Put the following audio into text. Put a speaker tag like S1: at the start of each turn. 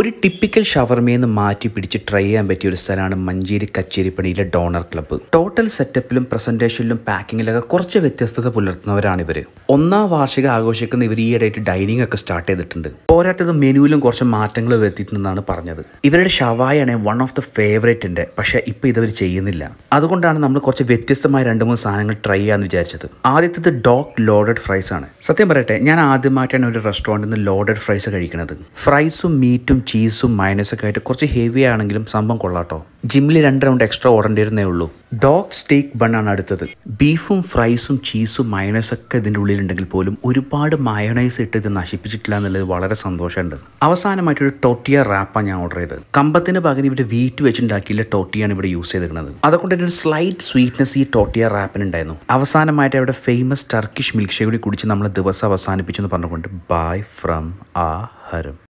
S1: ഒരു ടിപ്പിക്കൽ ഷവർമയിൽ മാറ്റി പിടിച്ച് ട്രൈ ചെയ്യാൻ പറ്റിയ ഒരു സ്ഥലമാണ് മഞ്ചേരി കച്ചേരിപ്പണിയിലെ ഡോണർ ക്ലബ്ബ് ടോട്ടൽ സെറ്റപ്പിലും പ്രസന്റേഷനിലും പാക്കിങ്ങിലൊക്കെ കുറച്ച് വ്യത്യസ്തത പുലർത്തുന്നവരാണ് ഇവർ ഒന്നാം വാർഷിക ആഘോഷിക്കുന്ന ഇവർ ഈയിടെയായിട്ട് ഡൈനിങ് ഒക്കെ സ്റ്റാർട്ട് ചെയ്തിട്ടുണ്ട് പോരാട്ടത് മെനുവിലും കുറച്ച് മാറ്റങ്ങൾ വരുത്തിയിട്ടുണ്ടെന്നാണ് പറഞ്ഞത് ഇവരുടെ ഷവായാണ് വൺ ഓഫ് ദ ഉണ്ട് പക്ഷേ ഇപ്പോൾ ഇതവർ ചെയ്യുന്നില്ല അതുകൊണ്ടാണ് നമ്മൾ കുറച്ച് വ്യത്യസ്തമായ രണ്ട് മൂന്ന് സാധനങ്ങൾ ട്രൈ ചെയ്യാമെന്ന് വിചാരിച്ചത് ആദ്യത്തത് ഡോക് ലോഡഡ് ഫ്രൈസ് ആണ് സത്യം പറയട്ടെ ഞാൻ ആദ്യമായിട്ടാണ് ഒരു റെസ്റ്റോറൻറ്റിൽ നിന്ന് ലോഡഡ് ഫ്രൈസ് കഴിക്കുന്നത് ഫ്രൈസും മീറ്റും ചീസും ഒക്കെ ആയിട്ട് കുറച്ച് ഹെവി ആണെങ്കിലും സംഭവം കൊള്ളാട്ടോ ജിമ്മിൽ രണ്ട് റൗണ്ട് എക്സ്ട്രാ ഓടേണ്ടിയിരുന്നേ ഉള്ളൂ ഡോഗ് സ്റ്റേക്ക് ബൺ ആണ് അടുത്തത് ബീഫും ഫ്രൈസും ചീസും ഒക്കെ ഇതിൻ്റെ ഉള്ളിലുണ്ടെങ്കിൽ പോലും ഒരുപാട് മയണൈസ് ഇട്ട് ഇത് നശിപ്പിച്ചിട്ടില്ല എന്നുള്ളത് വളരെ സന്തോഷമുണ്ട് അവസാനമായിട്ടൊരു ടോട്ടിയ റാപ്പാണ് ഞാൻ ഓർഡർ ചെയ്തത് കമ്പത്തിന് പകരം ഇവിടെ വീറ്റ് വെച്ചുണ്ടാക്കിയുള്ള ടോട്ടിയാണ് ഇവിടെ യൂസ് ചെയ്തിരിക്കുന്നത് അതുകൊണ്ട് തന്നെ ഒരു സ്ലൈറ്റ് സ്വീറ്റ്നെസ് ഈ ടോട്ടിയ റാപ്പിനുണ്ടായിരുന്നു അവസാനമായിട്ട് അവിടെ ഫേമസ് ടർക്കിഷ് മിൽക്ക് ഷേക്ക് കൂടി കുടിച്ച് നമ്മൾ ദിവസം അവസാനിപ്പിച്ചെന്ന് പറഞ്ഞുകൊണ്ട്
S2: ബൈ ഫ്രം
S1: ആ ഹരം